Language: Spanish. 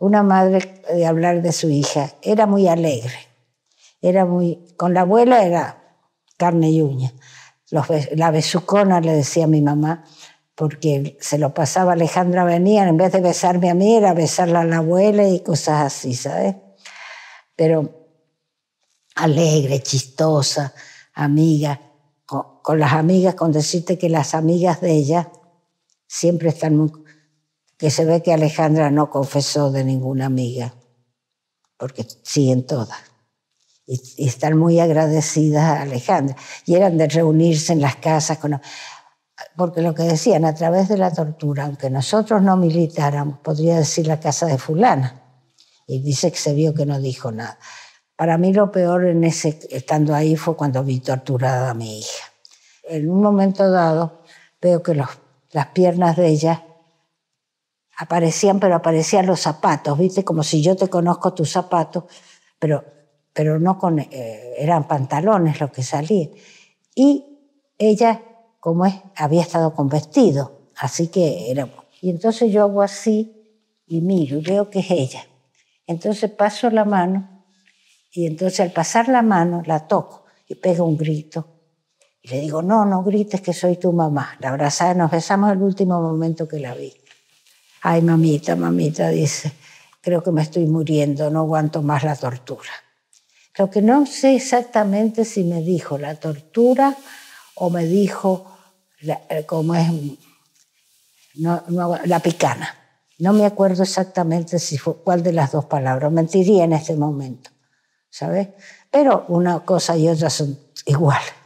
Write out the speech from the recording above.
una madre de eh, hablar de su hija. Era muy alegre. Era muy, con la abuela era carne y uña. la besucona le decía mi mamá, porque se lo pasaba Alejandra Venía, en vez de besarme a mí, era besarla a la abuela y cosas así, ¿sabes? Pero alegre, chistosa, amiga, con, con las amigas, con decirte que las amigas de ella siempre están muy que se ve que Alejandra no confesó de ninguna amiga, porque siguen todas. Y, están muy agradecidas a Alejandra. Y eran de reunirse en las casas, con, porque lo que decían, a través de la tortura, aunque nosotros no militáramos, podría decir la casa de fulana. Y dice que se vio que no dijo nada. Para mí lo peor en ese, estando ahí fue cuando vi torturada a mi hija. En un momento dado veo que las piernas de ella aparecían, pero aparecían los zapatos, ¿viste? Como si yo te conozco tus zapatos, pero, pero no con, eh, eran pantalones los que salían. Y ella, como es, había estado con vestido, así que era... Y entonces yo hago así y miro y veo que es ella. Entonces paso la mano y entonces al pasar la mano la toco y pego un grito. Y le digo, no, no grites que soy tu mamá. La abrazada, nos besamos el último momento que la vi. Ay, mamita, mamita, dice, creo que me estoy muriendo, no aguanto más la tortura. Lo que no sé exactamente si me dijo la tortura o me dijo, eh, como es, la picana. No me acuerdo exactamente si fue cuál de las dos palabras. Mentiría en este momento, ¿sabes? Pero una cosa y otra son iguales.